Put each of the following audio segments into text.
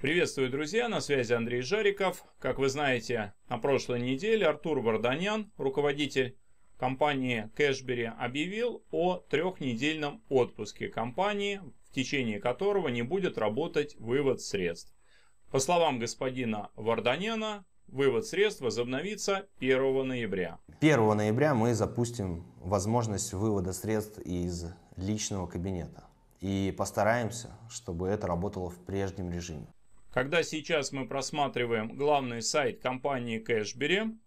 Приветствую, друзья, на связи Андрей Жариков. Как вы знаете, на прошлой неделе Артур Варданян, руководитель компании Кэшбери, объявил о трехнедельном отпуске компании, в течение которого не будет работать вывод средств. По словам господина Варданяна, вывод средств возобновится 1 ноября. 1 ноября мы запустим возможность вывода средств из личного кабинета и постараемся, чтобы это работало в прежнем режиме. Когда сейчас мы просматриваем главный сайт компании Кэшбери,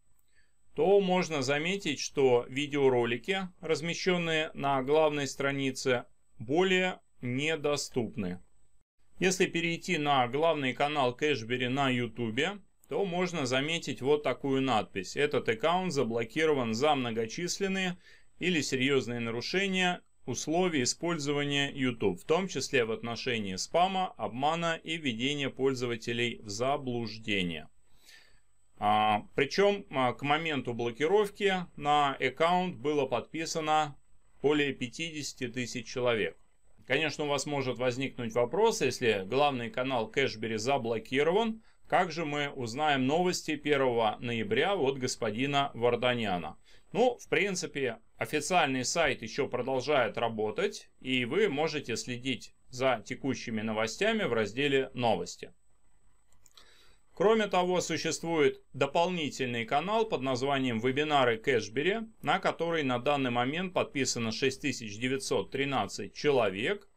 то можно заметить, что видеоролики, размещенные на главной странице, более недоступны. Если перейти на главный канал Кэшбери на YouTube, то можно заметить вот такую надпись. Этот аккаунт заблокирован за многочисленные или серьезные нарушения условий использования YouTube, в том числе в отношении спама, обмана и введения пользователей в заблуждение. А, причем а, к моменту блокировки на аккаунт было подписано более 50 тысяч человек. Конечно, у вас может возникнуть вопрос, если главный канал Кэшбери заблокирован, как же мы узнаем новости 1 ноября от господина Варданяна. Ну, в принципе, официальный сайт еще продолжает работать, и вы можете следить за текущими новостями в разделе «Новости». Кроме того, существует дополнительный канал под названием «Вебинары Кэшбери», на который на данный момент подписано 6913 человек.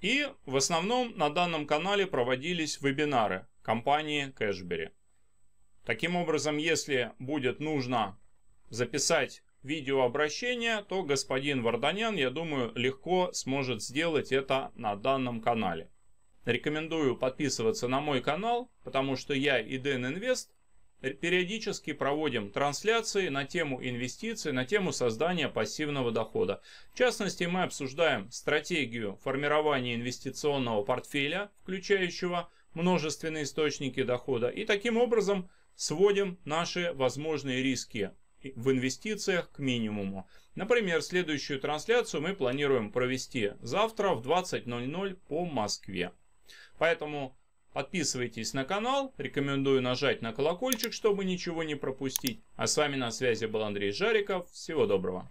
И в основном на данном канале проводились вебинары компании Кэшбери. Таким образом, если будет нужно записать видеообращение, то господин Варданян, я думаю, легко сможет сделать это на данном канале. Рекомендую подписываться на мой канал, потому что я и Дэн Инвест периодически проводим трансляции на тему инвестиций, на тему создания пассивного дохода. В частности, мы обсуждаем стратегию формирования инвестиционного портфеля, включающего множественные источники дохода. И таким образом сводим наши возможные риски в инвестициях к минимуму. Например, следующую трансляцию мы планируем провести завтра в 20.00 по Москве. Поэтому подписывайтесь на канал, рекомендую нажать на колокольчик, чтобы ничего не пропустить. А с вами на связи был Андрей Жариков. Всего доброго!